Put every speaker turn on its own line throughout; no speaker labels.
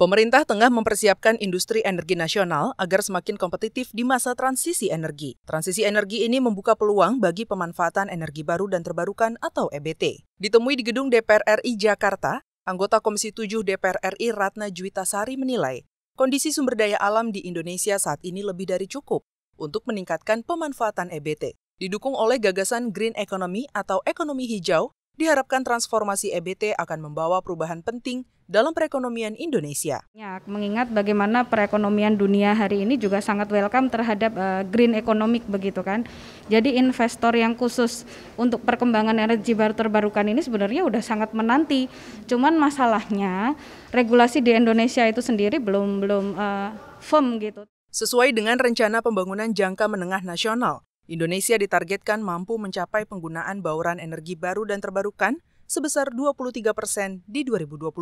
Pemerintah tengah mempersiapkan industri energi nasional agar semakin kompetitif di masa transisi energi. Transisi energi ini membuka peluang bagi pemanfaatan energi baru dan terbarukan atau EBT. Ditemui di gedung DPR RI Jakarta, anggota Komisi 7 DPR RI Ratna Juwitasari menilai, kondisi sumber daya alam di Indonesia saat ini lebih dari cukup untuk meningkatkan pemanfaatan EBT. Didukung oleh gagasan green economy atau ekonomi hijau, diharapkan transformasi EBT akan membawa perubahan penting dalam perekonomian Indonesia. Ya,
mengingat bagaimana perekonomian dunia hari ini juga sangat welcome terhadap uh, green economic begitu kan. Jadi investor yang khusus untuk perkembangan energi baru terbarukan ini sebenarnya sudah sangat menanti. Cuman masalahnya regulasi di Indonesia itu sendiri belum belum uh, firm gitu.
Sesuai dengan rencana pembangunan jangka menengah nasional, Indonesia ditargetkan mampu mencapai penggunaan bauran energi baru dan terbarukan sebesar 23 persen di 2025.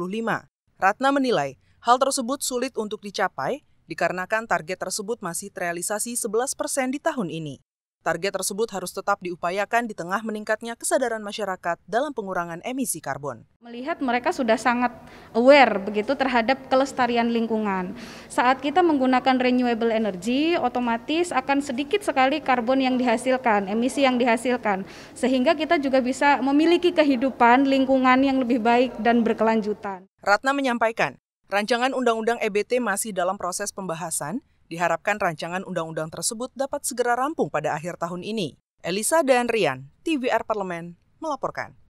Ratna menilai hal tersebut sulit untuk dicapai dikarenakan target tersebut masih terrealisasi 11 persen di tahun ini. Target tersebut harus tetap diupayakan di tengah meningkatnya kesadaran masyarakat dalam pengurangan emisi karbon.
Melihat mereka sudah sangat aware begitu terhadap kelestarian lingkungan. Saat kita menggunakan renewable energy, otomatis akan sedikit sekali karbon yang dihasilkan, emisi yang dihasilkan. Sehingga kita juga bisa memiliki kehidupan lingkungan yang lebih baik dan berkelanjutan.
Ratna menyampaikan, rancangan Undang-Undang EBT masih dalam proses pembahasan, Diharapkan rancangan undang-undang tersebut dapat segera rampung pada akhir tahun ini. Elisa dan Rian, TVR Parlemen, melaporkan.